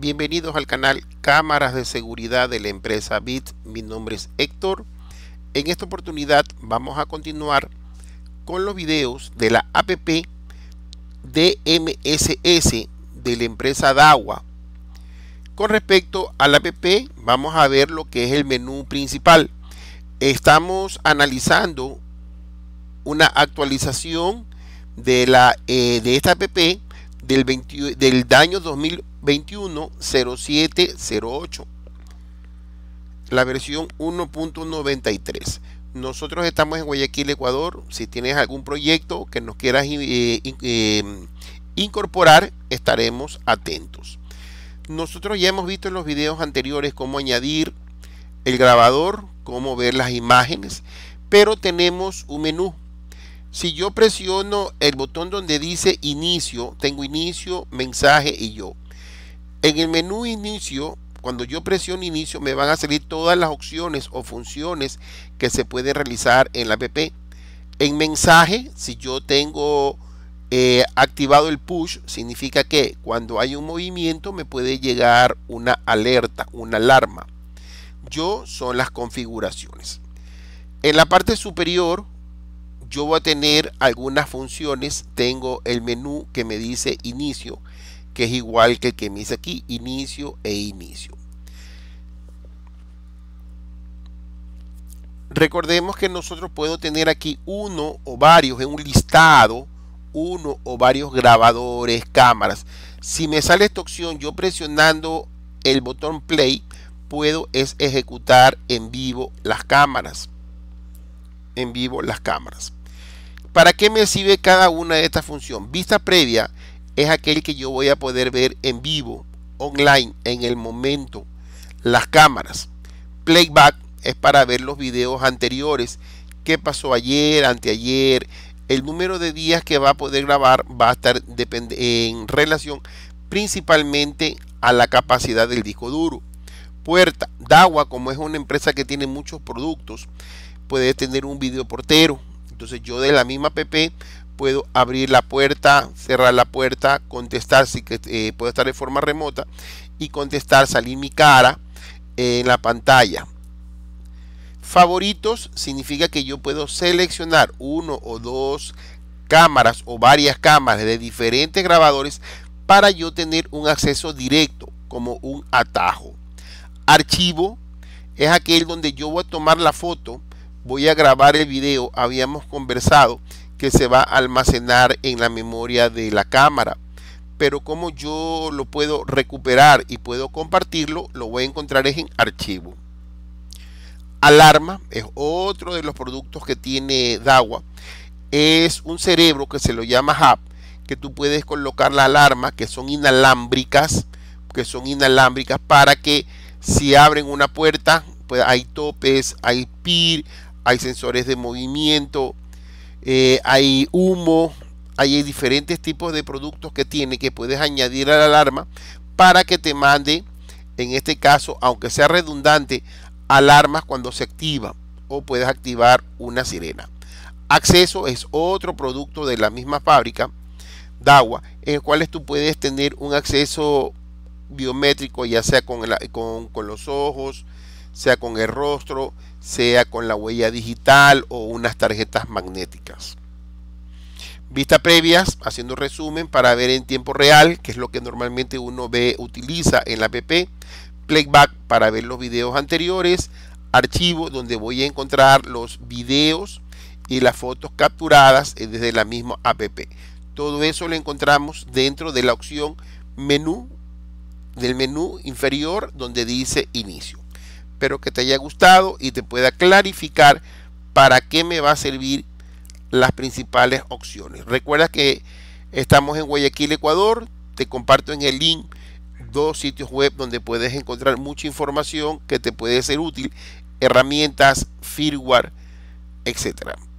Bienvenidos al canal Cámaras de Seguridad de la empresa BIT. Mi nombre es Héctor. En esta oportunidad vamos a continuar con los videos de la APP DMSS de la empresa DAWA. Con respecto a la APP, vamos a ver lo que es el menú principal. Estamos analizando una actualización de, la, eh, de esta APP del, del año 2021-0708, la versión 1.93. Nosotros estamos en Guayaquil, Ecuador. Si tienes algún proyecto que nos quieras eh, eh, incorporar, estaremos atentos. Nosotros ya hemos visto en los videos anteriores cómo añadir el grabador, cómo ver las imágenes, pero tenemos un menú si yo presiono el botón donde dice inicio, tengo inicio, mensaje y yo. En el menú inicio, cuando yo presiono inicio, me van a salir todas las opciones o funciones que se puede realizar en la app. En mensaje, si yo tengo eh, activado el push, significa que cuando hay un movimiento me puede llegar una alerta, una alarma. Yo son las configuraciones. En la parte superior yo voy a tener algunas funciones, tengo el menú que me dice inicio, que es igual que el que me dice aquí, inicio e inicio. Recordemos que nosotros puedo tener aquí uno o varios en un listado, uno o varios grabadores, cámaras. Si me sale esta opción, yo presionando el botón play, puedo es ejecutar en vivo las cámaras. En vivo las cámaras. ¿Para qué me sirve cada una de estas funciones? Vista previa es aquel que yo voy a poder ver en vivo, online, en el momento, las cámaras. Playback es para ver los videos anteriores, qué pasó ayer, anteayer. El número de días que va a poder grabar va a estar en relación principalmente a la capacidad del disco duro. Puerta, Dawa, como es una empresa que tiene muchos productos, puede tener un video portero. Entonces yo de la misma PP puedo abrir la puerta, cerrar la puerta, contestar, si eh, puedo estar de forma remota y contestar, salir mi cara eh, en la pantalla. Favoritos significa que yo puedo seleccionar uno o dos cámaras o varias cámaras de diferentes grabadores para yo tener un acceso directo como un atajo. Archivo es aquel donde yo voy a tomar la foto voy a grabar el video, habíamos conversado que se va a almacenar en la memoria de la cámara. Pero como yo lo puedo recuperar y puedo compartirlo, lo voy a encontrar en archivo. Alarma es otro de los productos que tiene DAWA. Es un cerebro que se lo llama Hub, que tú puedes colocar la alarma, que son inalámbricas, que son inalámbricas para que si abren una puerta, pues hay topes, hay PIR, hay sensores de movimiento, eh, hay humo, hay diferentes tipos de productos que tiene que puedes añadir a la alarma para que te mande, en este caso, aunque sea redundante, alarmas cuando se activa o puedes activar una sirena. Acceso es otro producto de la misma fábrica, de agua en el cual tú puedes tener un acceso biométrico, ya sea con, con, con los ojos, sea con el rostro, sea con la huella digital o unas tarjetas magnéticas. Vistas previas, haciendo resumen para ver en tiempo real, que es lo que normalmente uno ve, utiliza en la app, playback para ver los videos anteriores, archivo donde voy a encontrar los videos y las fotos capturadas desde la misma app. Todo eso lo encontramos dentro de la opción menú del menú inferior donde dice inicio. Espero que te haya gustado y te pueda clarificar para qué me va a servir las principales opciones. Recuerda que estamos en Guayaquil, Ecuador. Te comparto en el link dos sitios web donde puedes encontrar mucha información que te puede ser útil, herramientas, firmware, etcétera.